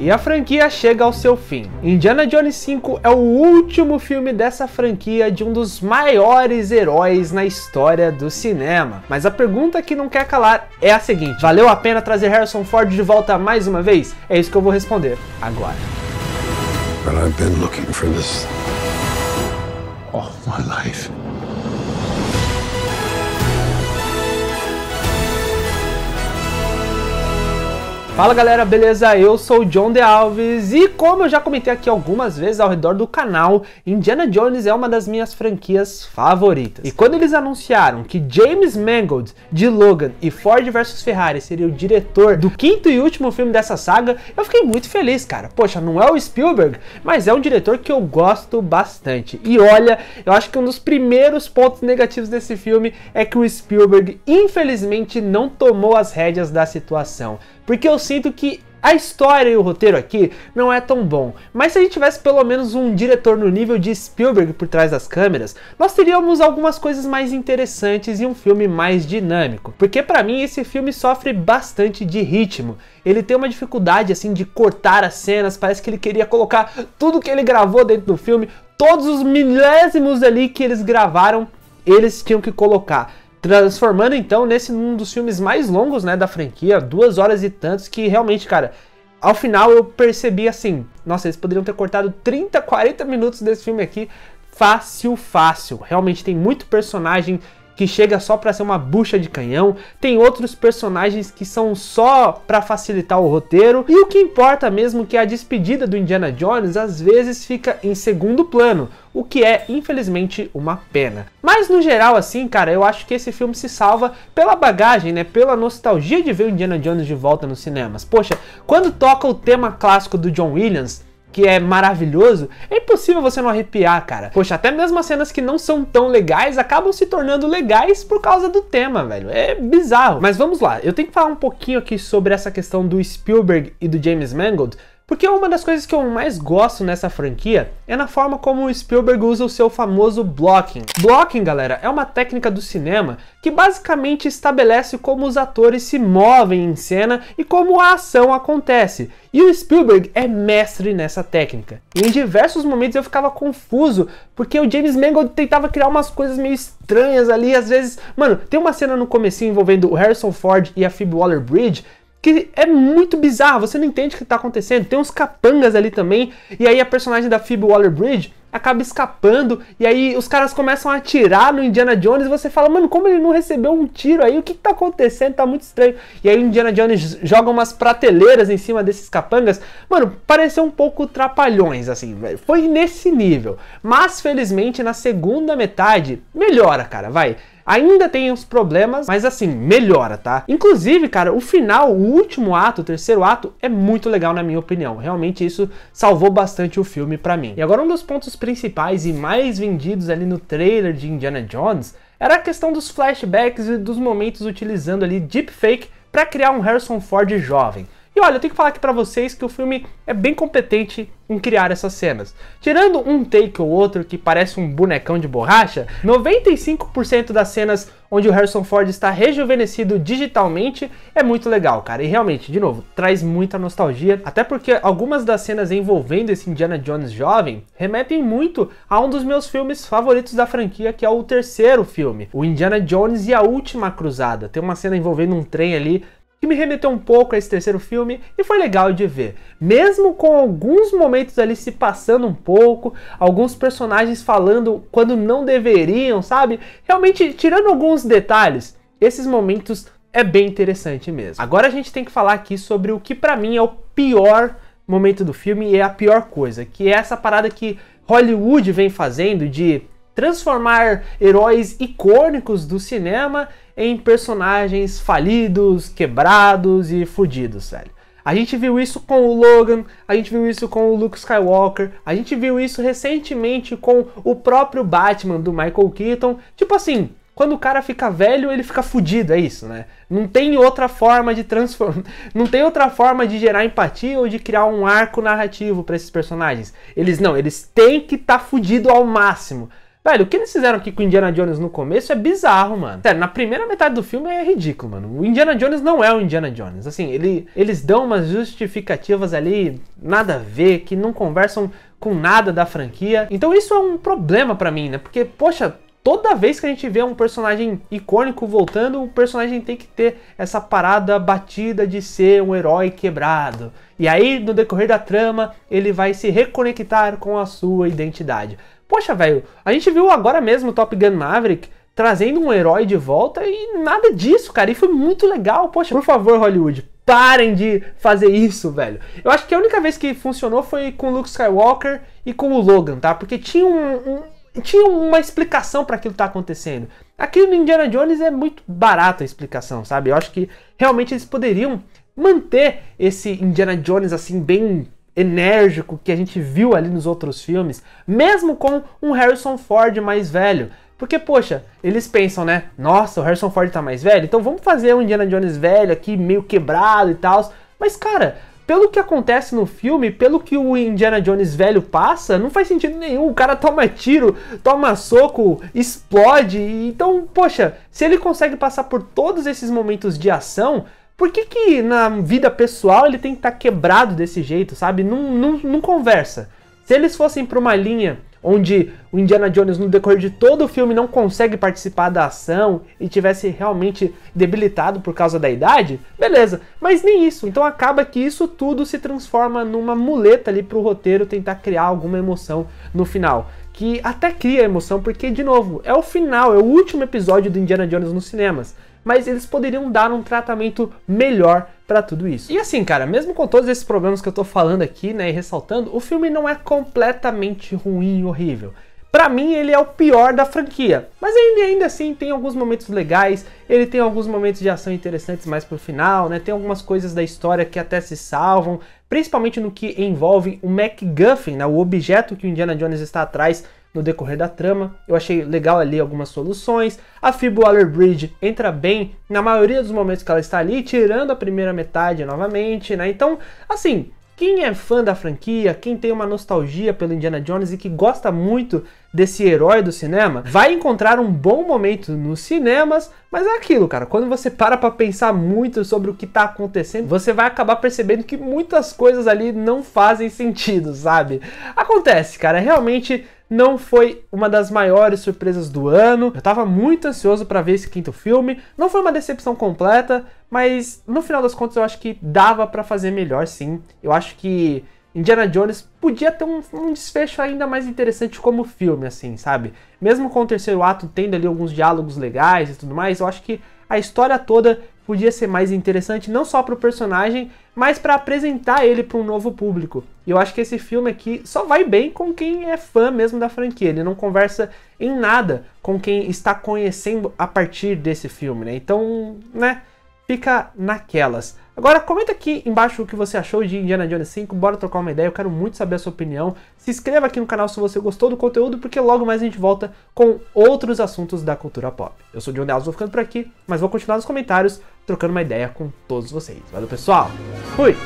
E a franquia chega ao seu fim. Indiana Jones 5 é o último filme dessa franquia de um dos maiores heróis na história do cinema. Mas a pergunta que não quer calar é a seguinte: valeu a pena trazer Harrison Ford de volta mais uma vez? É isso que eu vou responder agora. But I've been looking for this all my life. Fala galera, beleza? Eu sou o John De Alves e como eu já comentei aqui algumas vezes ao redor do canal, Indiana Jones é uma das minhas franquias favoritas. E quando eles anunciaram que James Mangold de Logan e Ford vs Ferrari seria o diretor do quinto e último filme dessa saga, eu fiquei muito feliz, cara. Poxa, não é o Spielberg, mas é um diretor que eu gosto bastante. E olha, eu acho que um dos primeiros pontos negativos desse filme é que o Spielberg infelizmente não tomou as rédeas da situação porque eu sinto que a história e o roteiro aqui não é tão bom, mas se a gente tivesse pelo menos um diretor no nível de Spielberg por trás das câmeras, nós teríamos algumas coisas mais interessantes e um filme mais dinâmico. Porque para mim esse filme sofre bastante de ritmo. Ele tem uma dificuldade assim de cortar as cenas, parece que ele queria colocar tudo que ele gravou dentro do filme, todos os milésimos ali que eles gravaram, eles tinham que colocar transformando então nesse um dos filmes mais longos, né, da franquia, duas horas e tantos, que realmente, cara, ao final eu percebi assim, nossa, eles poderiam ter cortado 30, 40 minutos desse filme aqui fácil, fácil. Realmente tem muito personagem que chega só para ser uma bucha de canhão, tem outros personagens que são só para facilitar o roteiro, e o que importa mesmo que a despedida do Indiana Jones às vezes fica em segundo plano, o que é infelizmente uma pena. Mas no geral assim, cara, eu acho que esse filme se salva pela bagagem, né, pela nostalgia de ver o Indiana Jones de volta nos cinemas. Poxa, quando toca o tema clássico do John Williams, que é maravilhoso, é impossível você não arrepiar, cara. Poxa, até mesmo as cenas que não são tão legais acabam se tornando legais por causa do tema, velho. É bizarro. Mas vamos lá, eu tenho que falar um pouquinho aqui sobre essa questão do Spielberg e do James Mangold, porque uma das coisas que eu mais gosto nessa franquia é na forma como o Spielberg usa o seu famoso blocking. Blocking, galera, é uma técnica do cinema que basicamente estabelece como os atores se movem em cena e como a ação acontece. E o Spielberg é mestre nessa técnica. E em diversos momentos eu ficava confuso porque o James Mangold tentava criar umas coisas meio estranhas ali, às vezes, mano, tem uma cena no começo envolvendo o Harrison Ford e a Phoebe Waller-Bridge que é muito bizarro, você não entende o que está acontecendo. Tem uns capangas ali também, e aí a personagem da Phoebe Waller-Bridge acaba escapando, e aí os caras começam a atirar no Indiana Jones, e você fala, mano, como ele não recebeu um tiro aí? O que, está acontecendo? Tá muito estranho. E aí o Indiana Jones joga umas prateleiras em cima desses capangas. Mano, pareceu um pouco trapalhões, assim, velho. Foi nesse nível. Mas, felizmente, na segunda metade, melhora, cara, vai Ainda tem uns problemas, mas assim, melhora, tá? Inclusive, cara, o final, o último ato, o terceiro ato, é muito legal na minha opinião. Realmente isso salvou bastante o filme para mim. E agora um dos pontos principais e mais vendidos ali no trailer de Indiana Jones era a questão dos flashbacks e dos momentos utilizando ali deepfake para criar um Harrison Ford jovem. E olha, eu tenho que falar aqui para vocês que o filme é bem competente em criar essas cenas. Tirando um take ou outro que parece um bonecão de borracha, 95% das cenas onde o Harrison Ford está rejuvenescido digitalmente é muito legal, cara. E realmente, de novo, traz muita nostalgia, até porque algumas das cenas envolvendo esse Indiana Jones jovem remetem muito a um dos meus filmes favoritos da franquia, que é o terceiro filme, o Indiana Jones e a Última Cruzada. Tem uma cena envolvendo um trem ali que me remeteu um pouco a esse terceiro filme e foi legal de ver. Mesmo com alguns momentos ali se passando um pouco, alguns personagens falando quando não deveriam, sabe? Realmente tirando alguns detalhes, esses momentos é bem interessante mesmo. Agora a gente tem que falar aqui sobre o que para mim é o pior momento do filme e é a pior coisa, que é essa parada que Hollywood vem fazendo de transformar heróis icônicos do cinema em personagens falidos, quebrados e fudidos, velho. A gente viu isso com o Logan, a gente viu isso com o Luke Skywalker, a gente viu isso recentemente com o próprio Batman do Michael Keaton. Tipo assim, quando o cara fica velho, ele fica fudido, é isso, né? Não tem outra forma de transformar, não tem outra forma de gerar empatia ou de criar um arco narrativo para esses personagens. Eles não, eles têm que estar tá fudido ao máximo. Velho, o que eles fizeram aqui com o Indiana Jones no começo é bizarro, mano. Sério, na primeira metade do filme é ridículo, mano. O Indiana Jones não é o Indiana Jones. Assim, ele, eles dão umas justificativas ali, nada a ver, que não conversam com nada da franquia. Então isso é um problema para mim, né? Porque, poxa, toda vez que a gente vê um personagem icônico voltando, o personagem tem que ter essa parada batida de ser um herói quebrado. E aí, no decorrer da trama, ele vai se reconectar com a sua identidade. Poxa, velho, a gente viu agora mesmo o Top Gun Maverick trazendo um herói de volta e nada disso, cara. E foi muito legal. Poxa, por favor, Hollywood, parem de fazer isso, velho. Eu acho que a única vez que funcionou foi com o Luke Skywalker e com o Logan, tá? Porque tinha um, um tinha uma explicação para aquilo que tá acontecendo. Aqui no Indiana Jones é muito barata a explicação, sabe? Eu acho que realmente eles poderiam manter esse Indiana Jones assim bem enérgico que a gente viu ali nos outros filmes, mesmo com um Harrison Ford mais velho. Porque, poxa, eles pensam, né? Nossa, o Harrison Ford tá mais velho, então vamos fazer um Indiana Jones velho aqui, meio quebrado e tal. Mas, cara, pelo que acontece no filme, pelo que o Indiana Jones velho passa, não faz sentido nenhum. O cara toma tiro, toma soco, explode. Então, poxa, se ele consegue passar por todos esses momentos de ação, por que, que na vida pessoal ele tem que estar tá quebrado desse jeito, sabe? Não, não, não conversa. Se eles fossem para uma linha onde o Indiana Jones no decorrer de todo o filme não consegue participar da ação e tivesse realmente debilitado por causa da idade, beleza, mas nem isso. Então acaba que isso tudo se transforma numa muleta ali pro roteiro tentar criar alguma emoção no final. Que até cria emoção, porque, de novo, é o final, é o último episódio do Indiana Jones nos cinemas mas eles poderiam dar um tratamento melhor para tudo isso. E assim, cara, mesmo com todos esses problemas que eu tô falando aqui, né, e ressaltando, o filme não é completamente ruim e horrível. Para mim, ele é o pior da franquia. Mas ele ainda assim tem alguns momentos legais, ele tem alguns momentos de ação interessantes mais pro final, né? Tem algumas coisas da história que até se salvam, principalmente no que envolve o MacGuffin, né? o objeto que o Indiana Jones está atrás no decorrer da trama. Eu achei legal ali algumas soluções. A Phoebe Waller-Bridge entra bem na maioria dos momentos que ela está ali, tirando a primeira metade novamente, né? Então, assim, quem é fã da franquia, quem tem uma nostalgia pelo Indiana Jones e que gosta muito desse herói do cinema, vai encontrar um bom momento nos cinemas, mas é aquilo, cara. Quando você para para pensar muito sobre o que tá acontecendo, você vai acabar percebendo que muitas coisas ali não fazem sentido, sabe? Acontece, cara. É realmente não foi uma das maiores surpresas do ano. Eu tava muito ansioso para ver esse quinto filme. Não foi uma decepção completa, mas no final das contas eu acho que dava para fazer melhor, sim. Eu acho que Indiana Jones podia ter um, um, desfecho ainda mais interessante como filme, assim, sabe? Mesmo com o terceiro ato tendo ali alguns diálogos legais e tudo mais, eu acho que a história toda podia ser mais interessante não só para o personagem, mas para apresentar ele para um novo público. E eu acho que esse filme aqui só vai bem com quem é fã mesmo da franquia. Ele não conversa em nada com quem está conhecendo a partir desse filme, né? Então, né? Fica naquelas. Agora comenta aqui embaixo o que você achou de Indiana Jones 5, bora trocar uma ideia, eu quero muito saber a sua opinião. Se inscreva aqui no canal se você gostou do conteúdo, porque logo mais a gente volta com outros assuntos da cultura pop. Eu sou o John Nelson, vou ficando por aqui, mas vou continuar nos comentários trocando uma ideia com todos vocês. Valeu pessoal, fui!